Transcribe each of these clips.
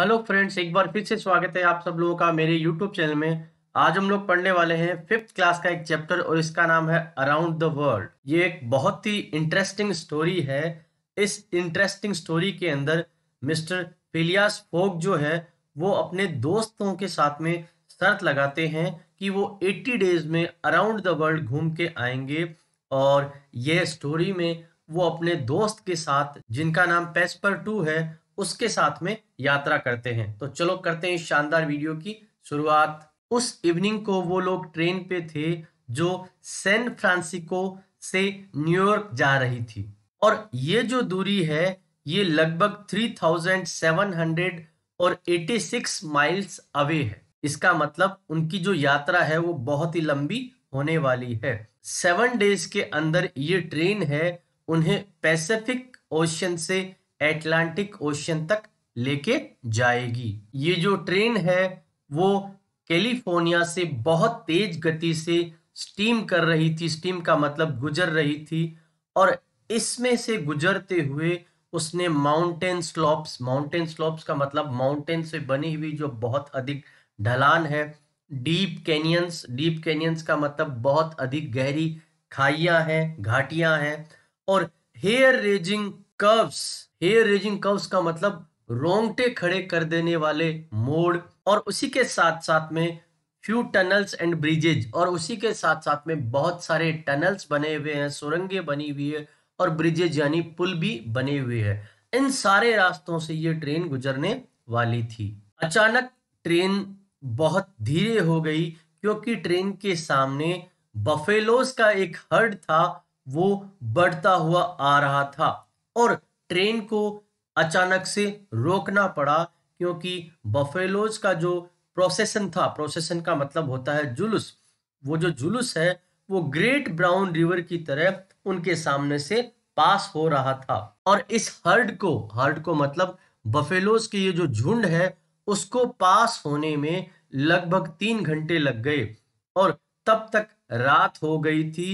Hello friends एक बार फिर से स्वागत है आप सब लोगों का मेरे यूट्यूब चैनल में आज हम लोग पढ़ने वाले हैं फिफ्थ क्लास का एक चैप्टर और इसका नाम है अराउंड द वर्ल्ड ये एक बहुत ही इंटरेस्टिंग स्टोरी है इस इंटरेस्टिंग स्टोरी के अंदर मिस्टर फिलियास फोक जो है वो अपने दोस्तों के साथ में शर्त लगाते हैं कि वो एट्टी डेज में अराउंड द वर्ल्ड घूम के आएंगे और ये स्टोरी में वो अपने दोस्त के साथ जिनका नाम पेस्पर टू है उसके साथ में यात्रा करते हैं तो चलो करते हैं इस शानदार वीडियो की शुरुआत उस इवनिंग को वो लोग ट्रेन पे थे जो सैन फ्रांसिस्को से न्यूयॉर्क जा रही थी और ये जो दूरी है ये लगभग हंड्रेड और 86 माइल्स अवे है इसका मतलब उनकी जो यात्रा है वो बहुत ही लंबी होने वाली है सेवन डेज के अंदर ये ट्रेन है उन्हें पैसिफिक ओशन से एटलांटिक ओशन तक लेके जाएगी ये जो ट्रेन है वो कैलिफोर्निया से बहुत तेज गति से स्टीम कर रही थी स्टीम का मतलब गुजर रही थी और इसमें से गुजरते हुए उसने माउंटेन स्लॉप्स माउंटेन स्लॉप्स का मतलब माउंटेन से बनी हुई जो बहुत अधिक ढलान है डीप कैनियंस डीप कैनियंस का मतलब बहुत अधिक गहरी खाइयाँ हैं घाटियाँ हैं और hair raising curves hair raising curves का मतलब रोंगटे खड़े कर देने वाले मोड़ और उसी के साथ साथ में फ्यू टनल्स एंड ब्रिजेज और उसी के साथ साथ में बहुत सारे टनल्स बने हुए हैं सुरंगें बनी हुई है और ब्रिजेज यानी पुल भी बने हुए हैं इन सारे रास्तों से ये ट्रेन गुजरने वाली थी अचानक ट्रेन बहुत धीरे हो गई क्योंकि ट्रेन के सामने बफेलोस का एक हर्ड था वो बढ़ता हुआ आ रहा था और ट्रेन को अचानक से रोकना पड़ा क्योंकि बफेलोज का जो प्रोसेसन था प्रोसेसन का मतलब होता है जुलूस वो जो जुलूस है वो ग्रेट ब्राउन रिवर की तरह उनके सामने से पास हो रहा था और इस हर्ड को हर्ड को मतलब बफेलोज के ये जो झुंड है उसको पास होने में लगभग तीन घंटे लग गए और तब तक रात हो गई थी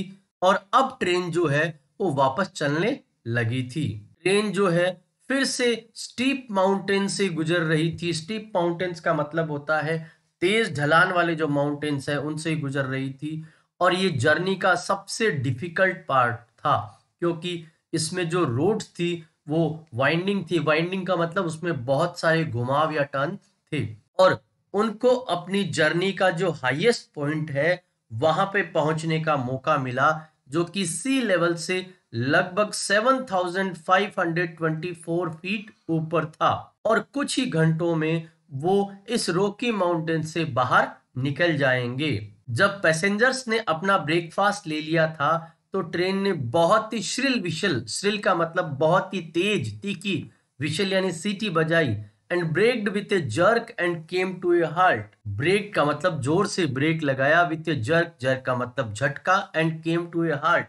और अब ट्रेन जो है वो वापस चलने लगी थी ट्रेन जो है फिर से स्टीप माउंटेन से गुजर रही थी स्टीप माउंटेन्स का मतलब होता है तेज ढलान वाले जो माउंटेन्स है उनसे गुजर रही थी और ये जर्नी का सबसे डिफिकल्ट पार्ट था क्योंकि इसमें जो रोड थी वो वाइंडिंग थी वाइंडिंग का मतलब उसमें बहुत सारे घुमाव या टर्न थे और उनको अपनी जर्नी का जो हाईएस्ट पॉइंट है वहां पे पहुंचने का मौका मिला जो कि सी लेवल से लगभग 7,524 फीट ऊपर था और कुछ ही घंटों में वो इस रोकी माउंटेन से बाहर निकल जाएंगे जब पैसेंजर्स ने अपना ब्रेकफास्ट ले लिया था तो ट्रेन ने बहुत ही श्रिल विशल श्रिल का मतलब बहुत ही तेज तीखी विशल यानी सीटी बजाई and braked with a jerk and came to a halt brake का मतलब जोर से ब्रेक लगाया विथ ए जर्क जर्क का मतलब झटका and came to a halt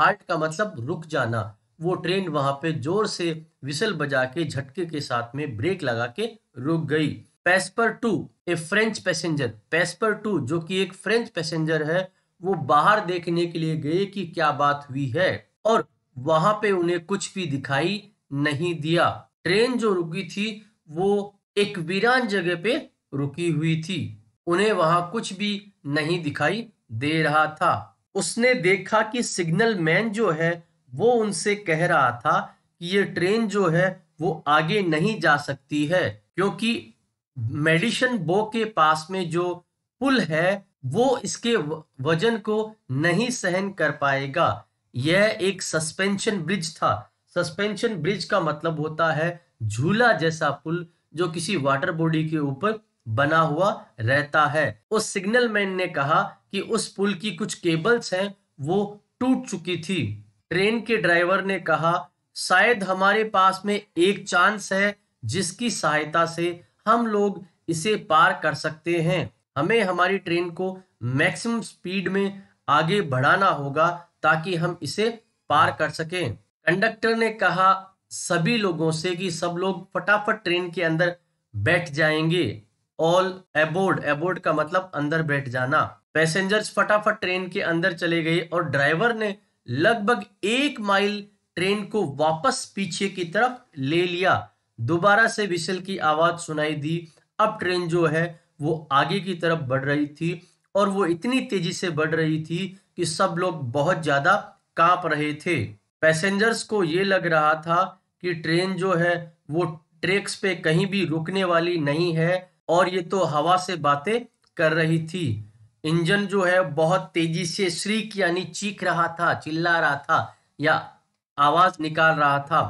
halt का मतलब रुक जाना वो ट्रेन वहां पे जोर से विसल बजा के झटके के साथ में ब्रेक लगा के रुक गई Passepartout a French passenger Passepartout जो कि एक फ्रेंच पैसेंजर है वो बाहर देखने के लिए गए कि क्या बात हुई है और वहां पे उन्हें कुछ भी दिखाई नहीं दिया ट्रेन जो रुकी थी वो एक वीरान जगह पे रुकी हुई थी उन्हें वहां कुछ भी नहीं दिखाई दे रहा था उसने देखा कि सिग्नल मैन जो है वो उनसे कह रहा था कि ये ट्रेन जो है वो आगे नहीं जा सकती है क्योंकि मेडिसन बो के पास में जो पुल है वो इसके वजन को नहीं सहन कर पाएगा यह एक सस्पेंशन ब्रिज था सस्पेंशन ब्रिज का मतलब होता है झूला जैसा पुल जो किसी वाटर बॉडी के ऊपर बना हुआ रहता है उस सिग्नल मैन ने कहा कि उस पुल की कुछ केबल्स हैं वो टूट चुकी थी ट्रेन के ड्राइवर ने कहा शायद हमारे पास में एक चांस है जिसकी सहायता से हम लोग इसे पार कर सकते हैं हमें हमारी ट्रेन को मैक्सिमम स्पीड में आगे बढ़ाना होगा ताकि हम इसे पार कर सकें कंडक्टर ने कहा सभी लोगों से कि सब लोग फटाफट ट्रेन के अंदर बैठ जाएंगे ऑल एबोर्ड एबोर्ड का मतलब अंदर बैठ जाना पैसेंजर्स फटाफट ट्रेन के अंदर चले गए और ड्राइवर ने लगभग एक माइल ट्रेन को वापस पीछे की तरफ ले लिया दोबारा से विसल की आवाज सुनाई दी अब ट्रेन जो है वो आगे की तरफ बढ़ रही थी और वो इतनी तेजी से बढ़ रही थी कि सब लोग बहुत ज्यादा कांप रहे थे पैसेंजर्स को ये लग रहा था कि ट्रेन जो है वो ट्रैक्स पे कहीं भी रुकने वाली नहीं है और ये तो हवा से बातें कर रही थी इंजन जो है बहुत तेजी से श्रीक यानी चीख रहा था चिल्ला रहा था या आवाज निकाल रहा था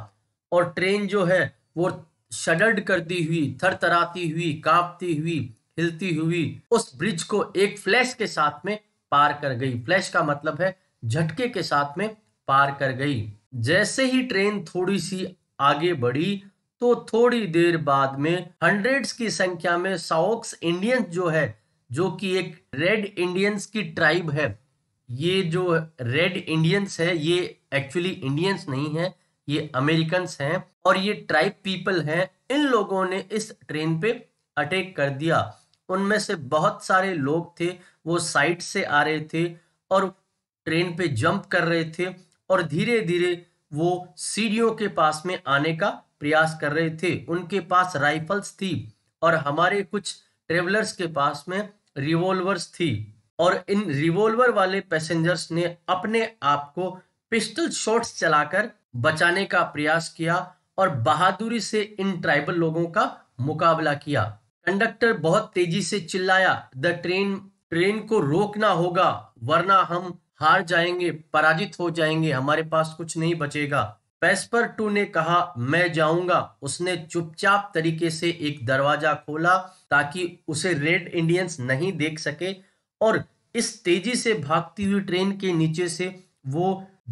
और ट्रेन जो है वो शडर्ड करती हुई थरथराती हुई कांपती हुई हिलती हुई उस ब्रिज को एक फ्लैश के साथ में पार कर गई फ्लैश का मतलब है झटके के साथ में पार कर गई जैसे ही ट्रेन थोड़ी सी आगे बढ़ी तो थोड़ी देर बाद में हंड्रेड्स की संख्या में साउक्स इंडियंस जो है जो कि एक रेड इंडियंस की ट्राइब है ये जो रेड इंडियंस है ये एक्चुअली इंडियंस नहीं है ये अमेरिकन हैं और ये ट्राइब पीपल हैं इन लोगों ने इस ट्रेन पे अटैक कर दिया उनमें से बहुत सारे लोग थे वो साइड से आ रहे थे और ट्रेन पे जंप कर रहे थे और धीरे धीरे वो सीढ़ियों के पास में आने का प्रयास कर रहे थे उनके पास राइफल्स थी और हमारे कुछ ट्रेवलर्स के पास में रिवॉल्वर्स थी और इन रिवॉल्वर वाले पैसेंजर्स ने अपने आप को पिस्टल शॉट्स चलाकर बचाने का प्रयास किया और बहादुरी से इन ट्राइबल लोगों का मुकाबला किया कंडक्टर बहुत तेजी से चिल्लाया द ट्रेन ट्रेन को रोकना होगा वरना हम हार जाएंगे पराजित हो जाएंगे हमारे पास कुछ नहीं बचेगा टू ने कहा मैं जाऊंगा उसने चुपचाप तरीके से एक दरवाजा खोला ताकि उसे रेड इंडियंस नहीं देख सके और इस तेजी से भागती हुई ट्रेन के नीचे से वो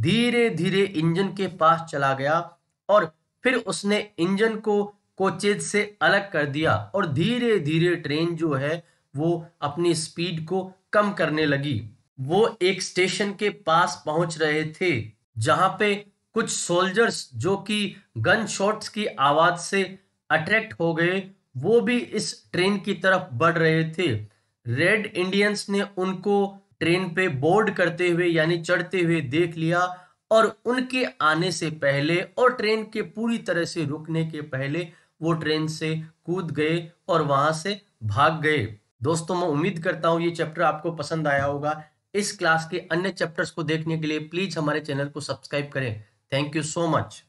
धीरे धीरे इंजन के पास चला गया और फिर उसने इंजन को कोचेज से अलग कर दिया और धीरे धीरे ट्रेन जो है वो अपनी स्पीड को कम करने लगी वो एक स्टेशन के पास पहुंच रहे थे जहां पे कुछ सोल्जर्स जो कि गन शॉट्स की आवाज से अट्रैक्ट हो गए वो भी इस ट्रेन की तरफ बढ़ रहे थे रेड इंडियंस ने उनको ट्रेन पे बोर्ड करते हुए यानी चढ़ते हुए देख लिया और उनके आने से पहले और ट्रेन के पूरी तरह से रुकने के पहले वो ट्रेन से कूद गए और वहां से भाग गए दोस्तों मैं उम्मीद करता हूँ ये चैप्टर आपको पसंद आया होगा इस क्लास के अन्य चैप्टर्स को देखने के लिए प्लीज हमारे चैनल को सब्सक्राइब करें Thank you so much.